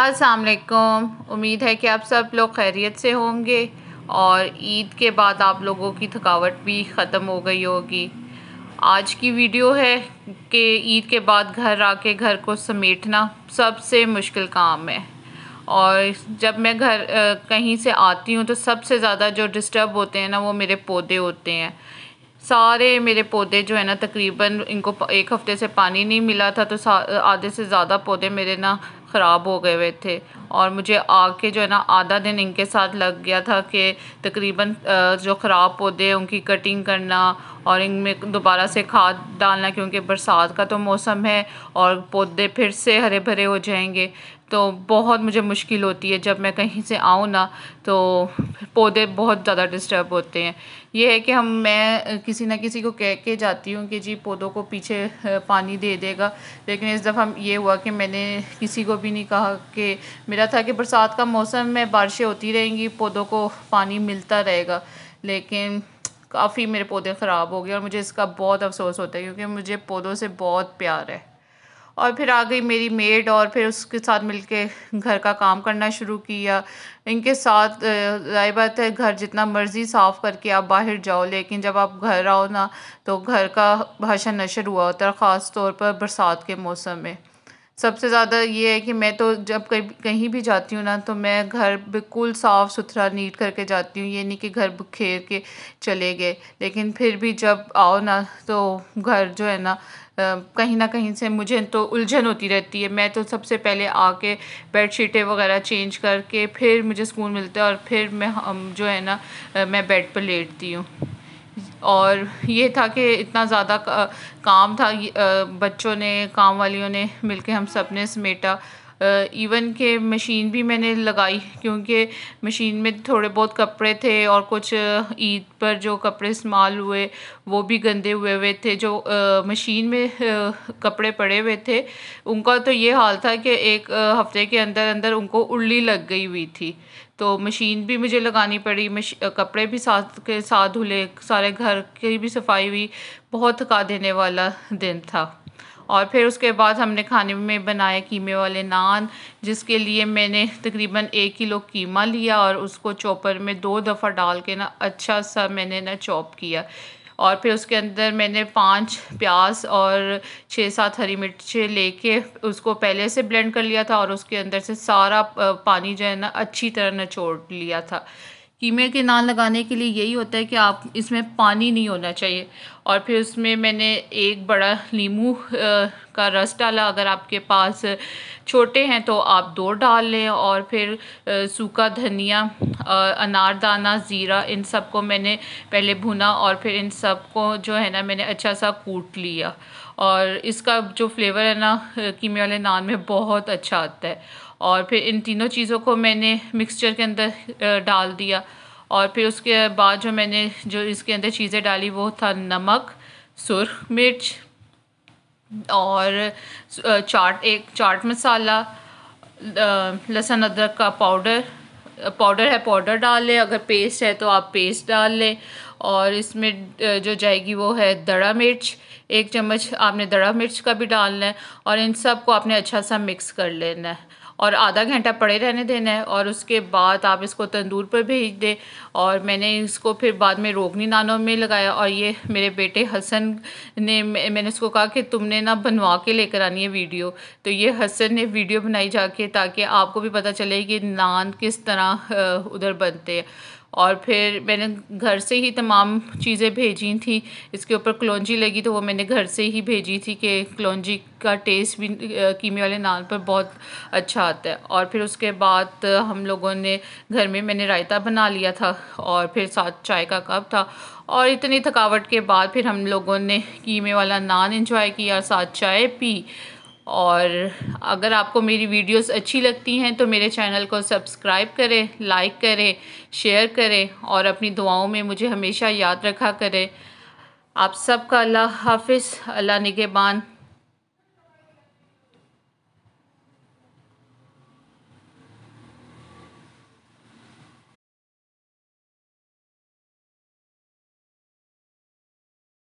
असलकुम उम्मीद है कि आप सब लोग खैरियत से होंगे और ईद के बाद आप लोगों की थकावट भी ख़त्म हो गई होगी आज की वीडियो है कि ईद के बाद घर आके घर को समेटना सबसे मुश्किल काम है और जब मैं घर कहीं से आती हूँ तो सबसे ज़्यादा जो डिस्टर्ब होते हैं ना वो मेरे पौधे होते हैं सारे मेरे पौधे जो है ना तकरीबन इनको एक हफ़्ते से पानी नहीं मिला था तो आधे से ज़्यादा पौधे मेरे ना ख़राब हो गए हुए थे और मुझे आके जो है ना आधा दिन इनके साथ लग गया था कि तकरीबन जो ख़राब पौधे उनकी कटिंग करना और इनमें दोबारा से खाद डालना क्योंकि बरसात का तो मौसम है और पौधे फिर से हरे भरे हो जाएंगे तो बहुत मुझे मुश्किल होती है जब मैं कहीं से आऊँ ना तो पौधे बहुत ज़्यादा डिस्टर्ब होते हैं ये है कि हम मैं किसी ना किसी को कह के जाती हूँ कि जी पौधों को पीछे पानी दे देगा लेकिन इस दफ़ा ये हुआ कि मैंने किसी को भी नहीं कहा कि मेरा था कि बरसात का मौसम में बारिशें होती रहेंगी पौधों को पानी मिलता रहेगा लेकिन काफ़ी मेरे पौधे ख़राब हो गए और मुझे इसका बहुत अफसोस होता है क्योंकि मुझे पौधों से बहुत प्यार है और फिर आ गई मेरी मेड और फिर उसके साथ मिलके घर का काम करना शुरू किया इनके साथ राय बात है घर जितना मर्ज़ी साफ़ करके आप बाहर जाओ लेकिन जब आप घर आओ ना तो घर का भाषा नशर हुआ होता है ख़ास तौर पर बरसात के मौसम में सबसे ज़्यादा ये है कि मैं तो जब कहीं कहीं भी जाती हूँ ना तो मैं घर बिल्कुल साफ़ सुथरा नीट करके जाती हूँ ये नहीं कि घर बखेर के चले गए लेकिन फिर भी जब आओ ना तो घर जो है ना कहीं ना कहीं से मुझे तो उलझन होती रहती है मैं तो सबसे पहले आके बेडशीटें वगैरह चेंज करके फिर मुझे सुकून मिलता है और फिर मैं जो है ना मैं बेड पर लेटती हूँ और ये था कि इतना ज़्यादा काम था बच्चों ने काम वालियों ने मिलके हम सब ने समेटा इवन के मशीन भी मैंने लगाई क्योंकि मशीन में थोड़े बहुत कपड़े थे और कुछ ईद पर जो कपड़े इस्तेमाल हुए वो भी गंदे हुए हुए थे जो आ, मशीन में आ, कपड़े पड़े हुए थे उनका तो ये हाल था कि एक आ, हफ्ते के अंदर अंदर उनको उल्ली लग गई हुई थी तो मशीन भी मुझे लगानी पड़ी कपड़े भी साथ के साथ धुले सारे घर की भी सफाई हुई बहुत थका देने वाला दिन था और फिर उसके बाद हमने खाने में बनाया कीमे वाले नान जिसके लिए मैंने तकरीबन एक किलो कीमा लिया और उसको चॉपर में दो दफ़ा डाल के ना अच्छा सा मैंने ना चॉप किया और फिर उसके अंदर मैंने पांच प्याज और छः सात हरी मिर्चें लेके उसको पहले से ब्लेंड कर लिया था और उसके अंदर से सारा पानी जो है ना अच्छी तरह नचोड़ लिया था कीमे के नान लगाने के लिए यही होता है कि आप इसमें पानी नहीं होना चाहिए और फिर उसमें मैंने एक बड़ा नींबू का रस डाला अगर आपके पास छोटे हैं तो आप दो डाल लें और फिर सूखा धनिया अनारदाना ज़ीरा इन सब को मैंने पहले भुना और फिर इन सब को जो है ना मैंने अच्छा सा कूट लिया और इसका जो फ्लेवर है ना कीमे वाले नान में बहुत अच्छा आता है और फिर इन तीनों चीज़ों को मैंने मिक्सचर के अंदर डाल दिया और फिर उसके बाद जो मैंने जो इसके अंदर चीज़ें डाली वो था नमक सुरख मिर्च और चाट एक चाट मसाला लहसुन अदरक का पाउडर पाउडर है पाउडर डाल लें अगर पेस्ट है तो आप पेस्ट डाल लें और इसमें जो जाएगी वो है दड़ा मिर्च एक चम्मच आपने दड़ा मिर्च का भी डालना है और इन सब को आपने अच्छा सा मिक्स कर लेना है और आधा घंटा पड़े रहने देना है और उसके बाद आप इसको तंदूर पर भेज दें और मैंने इसको फिर बाद में रोगनी नानों में लगाया और ये मेरे बेटे हसन ने मैंने उसको कहा कि तुमने ना बनवा के लेकर आनी है वीडियो तो ये हसन ने वीडियो बनाई जाके ताकि आपको भी पता चले कि नान किस तरह उधर बनते हैं और फिर मैंने घर से ही तमाम चीज़ें भेजी थी इसके ऊपर कलौजी लगी तो वो मैंने घर से ही भेजी थी कि कलौजी का टेस्ट भी कीमे वाले नान पर बहुत अच्छा आता है और फिर उसके बाद हम लोगों ने घर में मैंने रायता बना लिया था और फिर साथ चाय का कप था और इतनी थकावट के बाद फिर हम लोगों ने कीमे वाला नान इंजॉय किया और साथ चाय पी और अगर आपको मेरी वीडियोस अच्छी लगती हैं तो मेरे चैनल को सब्सक्राइब करें लाइक करें शेयर करें और अपनी दुआओं में मुझे हमेशा याद रखा करें आप सबका अल्लाह हाफिज़ अल्लाह निगेबान